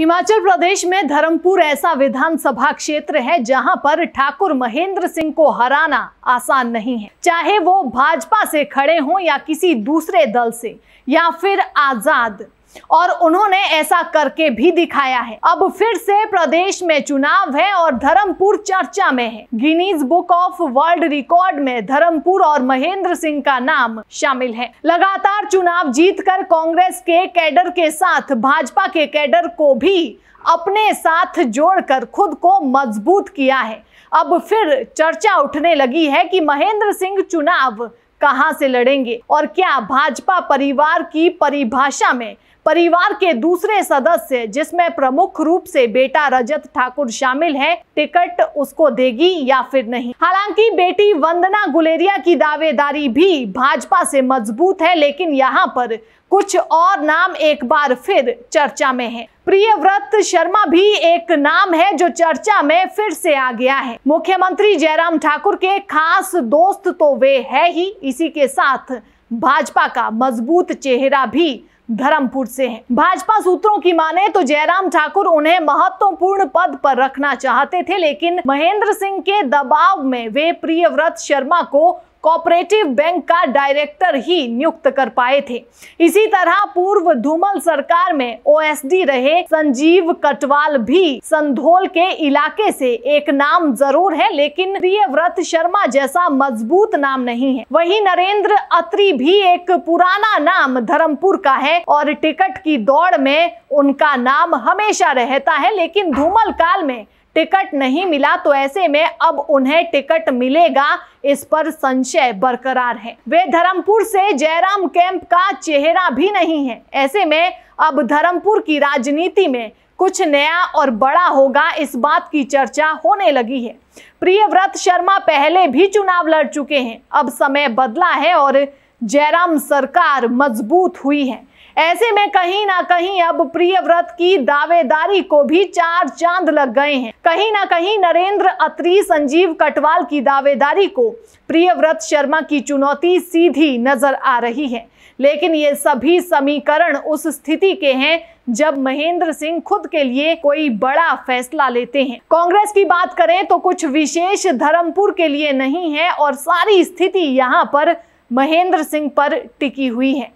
हिमाचल प्रदेश में धर्मपुर ऐसा विधानसभा क्षेत्र है जहां पर ठाकुर महेंद्र सिंह को हराना आसान नहीं है चाहे वो भाजपा से खड़े हों या किसी दूसरे दल से या फिर आजाद और उन्होंने ऐसा करके भी दिखाया है अब फिर से प्रदेश में चुनाव है और धर्मपुर चर्चा में है Guinness book of world record में धर्मपुर और महेंद्र सिंह का नाम शामिल है लगातार चुनाव जीतकर कांग्रेस के कैडर के साथ भाजपा के कैडर को भी अपने साथ जोड़कर खुद को मजबूत किया है अब फिर चर्चा उठने लगी है कि महेंद्र सिंह चुनाव कहां से लड़ेंगे और क्या भाजपा परिवार की परिभाषा में परिवार के दूसरे सदस्य जिसमें प्रमुख रूप से बेटा रजत ठाकुर शामिल है टिकट उसको देगी या फिर नहीं हालांकि बेटी वंदना गुलेरिया की दावेदारी भी भाजपा से मजबूत है लेकिन यहाँ पर कुछ और नाम एक बार फिर चर्चा में है प्रियव्रत शर्मा भी एक नाम है जो चर्चा में फिर से आ गया है मुख्यमंत्री जयराम ठाकुर के खास दोस्त तो वे है ही इसी के साथ भाजपा का मजबूत चेहरा भी धर्मपुर से है भाजपा सूत्रों की माने तो जयराम ठाकुर उन्हें महत्वपूर्ण पद पर रखना चाहते थे लेकिन महेंद्र सिंह के दबाव में वे प्रियव्रत शर्मा को कोऑपरेटिव बैंक का डायरेक्टर ही नियुक्त कर पाए थे इसी तरह पूर्व धूमल सरकार में ओएसडी रहे संजीव कटवाल भी संधोल के इलाके से एक नाम जरूर है लेकिन प्रियव्रत शर्मा जैसा मजबूत नाम नहीं है वही नरेंद्र अत्री भी एक पुराना नाम धर्मपुर का है और टिकट की दौड़ में उनका नाम हमेशा रहता है लेकिन धूमल काल में टिकट नहीं मिला तो ऐसे में अब उन्हें टिकट मिलेगा इस पर संशय बरकरार है वे धर्मपुर से जयराम कैंप का चेहरा भी नहीं है ऐसे में अब धर्मपुर की राजनीति में कुछ नया और बड़ा होगा इस बात की चर्चा होने लगी है प्रियव्रत शर्मा पहले भी चुनाव लड़ चुके हैं अब समय बदला है और जयराम सरकार मजबूत हुई है ऐसे में कहीं ना कहीं अब प्रियव्रत की दावेदारी को भी चार चांद लग गए हैं कहीं ना कहीं नरेंद्र अत्री संजीव कटवाल की दावेदारी को प्रियव्रत शर्मा की चुनौती सीधी नजर आ रही है लेकिन ये सभी समीकरण उस स्थिति के हैं जब महेंद्र सिंह खुद के लिए कोई बड़ा फैसला लेते हैं कांग्रेस की बात करें तो कुछ विशेष धर्मपुर के लिए नहीं है और सारी स्थिति यहाँ पर महेंद्र सिंह पर टिकी हुई हैं